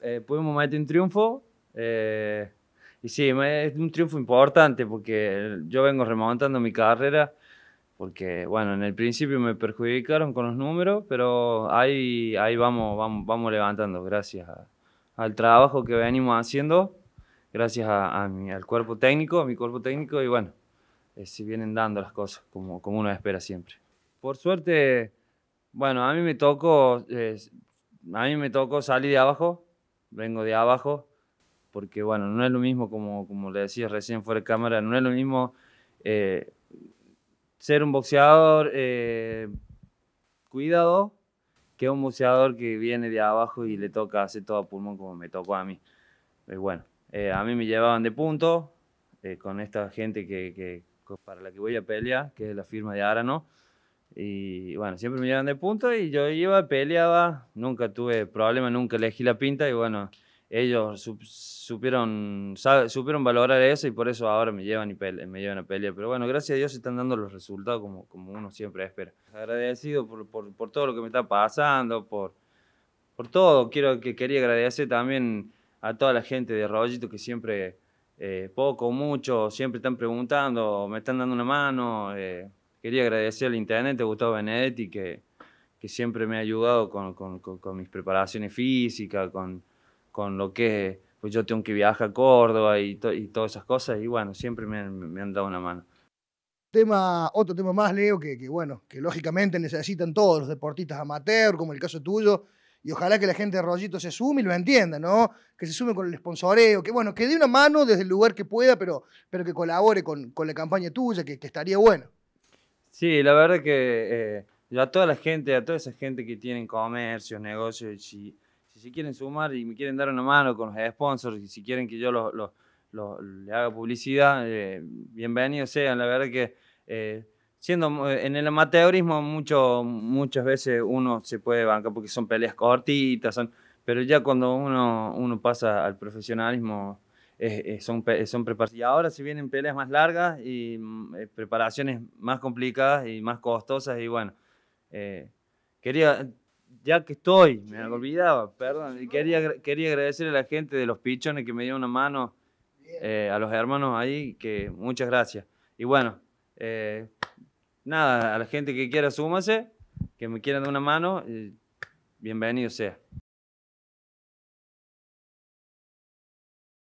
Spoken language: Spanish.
Eh, pudimos meter un triunfo. Eh, y sí, es un triunfo importante porque yo vengo remontando mi carrera porque, bueno, en el principio me perjudicaron con los números, pero ahí, ahí vamos, vamos, vamos levantando gracias al trabajo que venimos haciendo, gracias a, al cuerpo técnico, a mi cuerpo técnico y bueno, eh, se vienen dando las cosas como, como uno espera siempre. Por suerte, bueno, a mí me tocó, a mí me tocó salir de abajo, vengo de abajo, porque bueno, no es lo mismo como, como le decía recién fuera de cámara, no es lo mismo eh, ser un boxeador eh, cuidado que un boxeador que viene de abajo y le toca hacer todo a pulmón como me tocó a mí. Pues bueno, eh, a mí me llevaban de punto con esta gente que, que, para la que voy a pelear, que es la firma de Arano. Y bueno, siempre me llevan de punta y yo iba, peleaba, nunca tuve problema, nunca elegí la pinta y bueno, ellos supieron, supieron valorar eso y por eso ahora me llevan, y me llevan a pelear. Pero bueno, gracias a Dios están dando los resultados como, como uno siempre espera. Agradecido por, por, todo lo que me está pasando, por, por todo. Quiero que quería agradecer también a toda la gente de Rollito que siempre, eh, poco, mucho, siempre están preguntando, me están dando una mano. Eh, quería agradecer al intendente Gustavo Benedetti que, que siempre me ha ayudado con, con, mis preparaciones físicas, con, lo que pues yo tengo que viajar a Córdoba y, y, todas esas cosas, y bueno, siempre me, me, han dado una mano. Tema, otro tema más, Leo, que, que bueno, que lógicamente necesitan todos los deportistas amateur, como el caso tuyo, y ojalá que la gente de Rollito se sume y lo entienda, ¿no? Que se sume con el sponsoreo, que bueno, que dé una mano desde el lugar que pueda, pero, pero que colabore con, con la campaña tuya, que, que estaría bueno. Sí, la verdad que eh, a toda la gente, a toda esa gente que tienen comercio, negocios, si, si, quieren sumar y me quieren dar una mano con los sponsors, y si quieren que yo los, le haga publicidad, eh, bienvenidos sean. La verdad que eh, siendo eh, en el amateurismo mucho, muchas veces uno se puede bancar porque son peleas cortitas, son, pero ya cuando uno, uno pasa al profesionalismo son, son Y ahora se vienen peleas más largas y mm, eh, preparaciones más complicadas y más costosas. Y bueno, eh, quería, ya que estoy, me olvidaba, perdón, quería, quería agradecer a la gente de los pichones que me dio una mano, eh, a los hermanos ahí, que muchas gracias. Y bueno, nada, a la gente que quiera súmase, que me quieran dar una mano, bienvenido sea.